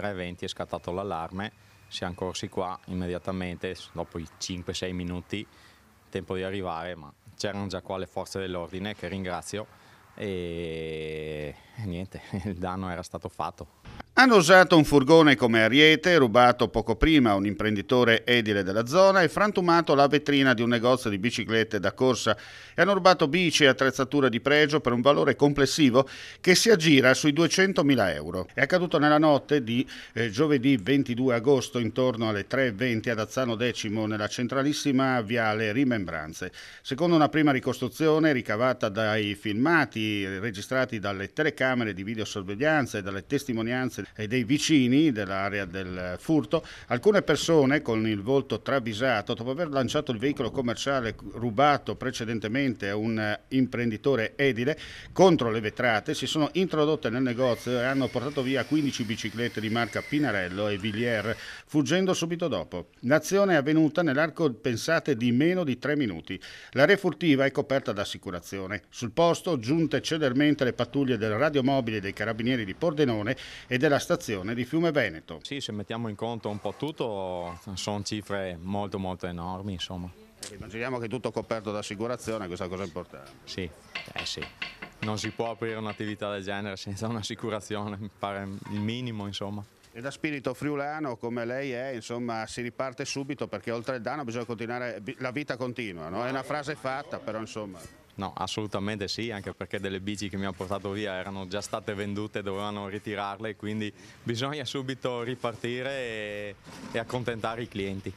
3.20 è scattato l'allarme, siamo corsi qua immediatamente, dopo i 5-6 minuti, tempo di arrivare, ma c'erano già qua le forze dell'ordine che ringrazio e niente, il danno era stato fatto. Hanno usato un furgone come ariete, rubato poco prima un imprenditore edile della zona e frantumato la vetrina di un negozio di biciclette da corsa e hanno rubato bici e attrezzature di pregio per un valore complessivo che si aggira sui 200.000 euro. È accaduto nella notte di eh, giovedì 22 agosto intorno alle 3.20 ad Azzano Decimo nella centralissima viale Rimembranze. Secondo una prima ricostruzione ricavata dai filmati eh, registrati dalle telecamere di videosorveglianza e dalle testimonianze e dei vicini dell'area del furto, alcune persone con il volto travisato, dopo aver lanciato il veicolo commerciale rubato precedentemente a un imprenditore edile contro le vetrate, si sono introdotte nel negozio e hanno portato via 15 biciclette di marca Pinarello e Villiers, fuggendo subito dopo. L'azione è avvenuta nell'arco, pensate, di meno di tre minuti. L'area furtiva è coperta da assicurazione. Sul posto giunte celermente le pattuglie del radiomobile dei carabinieri di Pordenone e della stazione di Fiume Veneto. Sì, se mettiamo in conto un po' tutto sono cifre molto molto enormi insomma. Eh, immaginiamo che tutto coperto da assicurazione, questa cosa è importante. Sì, eh sì. Non si può aprire un'attività del genere senza un'assicurazione, mi pare il minimo insomma. E da spirito friulano come lei è, insomma, si riparte subito perché oltre il danno bisogna continuare, la vita continua, no? È una frase fatta però insomma. No, assolutamente sì, anche perché delle bici che mi hanno portato via erano già state vendute, dovevano ritirarle, quindi bisogna subito ripartire e, e accontentare i clienti.